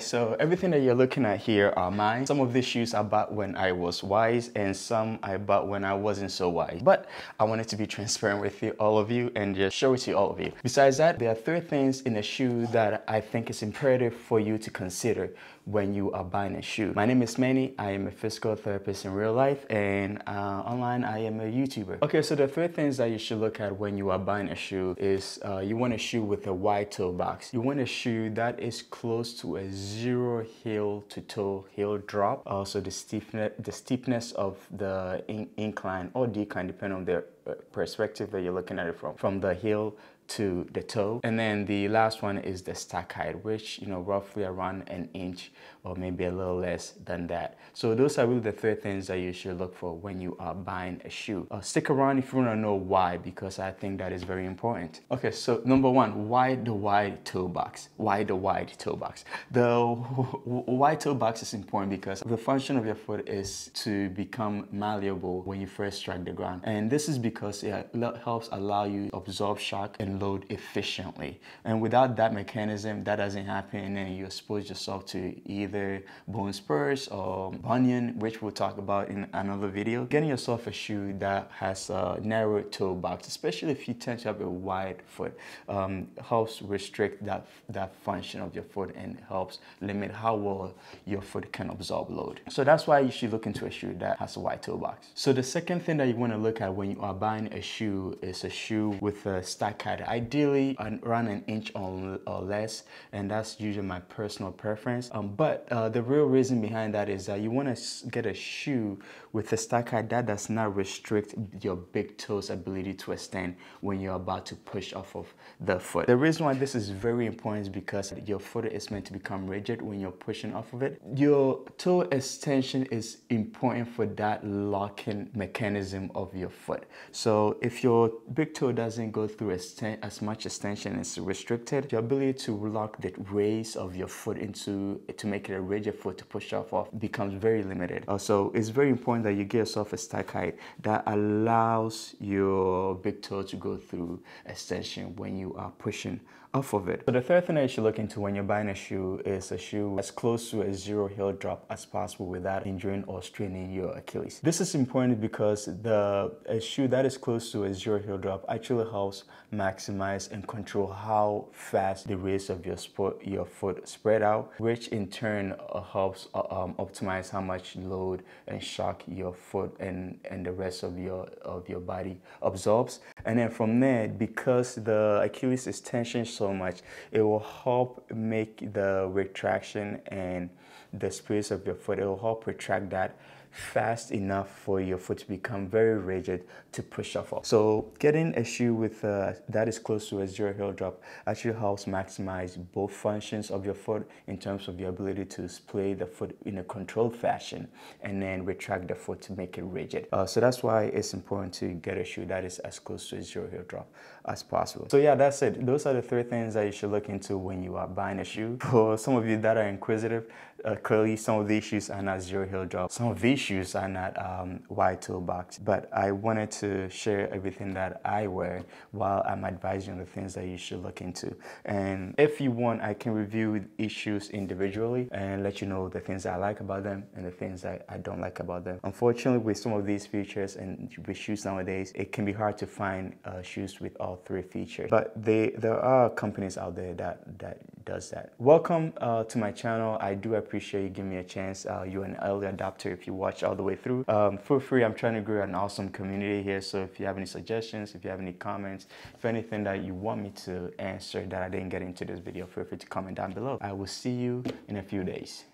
so everything that you're looking at here are mine. Some of these shoes I bought when I was wise and some I bought when I wasn't so wise. But I wanted to be transparent with you, all of you, and just show it to all of you. Besides that, there are three things in a shoe that I think is imperative for you to consider when you are buying a shoe. My name is Manny. I am a physical therapist in real life and uh, online I am a YouTuber. Okay, so the three things that you should look at when you are buying a shoe is uh, you want a shoe with a wide toe box. You want a shoe that is close to a zero heel to toe heel drop. Also the steepness, the steepness of the in incline or decline, depending on the uh, perspective that you're looking at it from. From the heel to the toe. And then the last one is the stack height, which, you know, roughly around an inch or maybe a little less than that. So those are really the three things that you should look for when you are buying a shoe. Uh, stick around if you wanna know why, because I think that is very important. Okay, so number one, why the wide toe box? Why the wide toe box? The wide toe box is important because the function of your foot is to become malleable when you first strike the ground. And this is because it helps allow you absorb shock and load efficiently. And without that mechanism, that doesn't happen and you expose yourself to either bone spurs or bunion, which we'll talk about in another video. Getting yourself a shoe that has a narrow toe box, especially if you tend to have a wide foot, um, helps restrict that, that function of your foot and helps limit how well your foot can absorb load. So that's why you should look into a shoe that has a wide toe box. So the second thing that you wanna look at when you are buying a shoe is a shoe with a stack height ideally around an inch or, less, and that's usually my personal preference. Um, but uh, the real reason behind that is that you want to get a shoe with a stack height that does not restrict your big toes ability to extend when you're about to push off of the foot. The reason why this is very important is because your foot is meant to become rigid when you're pushing off of it. Your toe extension is important for that locking mechanism of your foot. So if your big toe doesn't go through stent as much as tension is restricted, your ability to lock the raise of your foot into to make it a rigid foot to push off off becomes very limited. Also, it's very important that you get yourself a stack height that allows your big toe to go through extension when you are pushing off of it. So the third thing that you should look into when you're buying a shoe is a shoe as close to a zero heel drop as possible without injuring or straining your Achilles. This is important because the a shoe that is close to a zero heel drop actually helps max maximize and control how fast the rays of your, sport, your foot spread out, which in turn uh, helps uh, um, optimize how much load and shock your foot and, and the rest of your, of your body absorbs. And then from there, because the Achilles is tensioned so much, it will help make the retraction and the space of your foot, it will help retract that fast enough for your foot to become very rigid to push off. So getting a shoe with uh, that is close to a zero heel drop actually helps maximize both functions of your foot in terms of your ability to splay the foot in a controlled fashion and then retract the foot to make it rigid. Uh, so that's why it's important to get a shoe that is as close to a zero heel drop as possible. So yeah, that's it. Those are the three things that you should look into when you are buying a shoe. For some of you that are inquisitive, uh, clearly, some of the issues are not zero hill drop. Some of the issues are not um, wide toolbox. But I wanted to share everything that I wear while I'm advising the things that you should look into. And if you want, I can review issues individually and let you know the things I like about them and the things that I don't like about them. Unfortunately, with some of these features and with shoes nowadays, it can be hard to find uh, shoes with all three features. But they, there are companies out there that that does that. Welcome uh, to my channel. I do appreciate you giving me a chance. Uh, you're an early adopter if you watch all the way through. Um, feel free, I'm trying to grow an awesome community here. So if you have any suggestions, if you have any comments, if anything that you want me to answer that I didn't get into this video, feel free to comment down below. I will see you in a few days.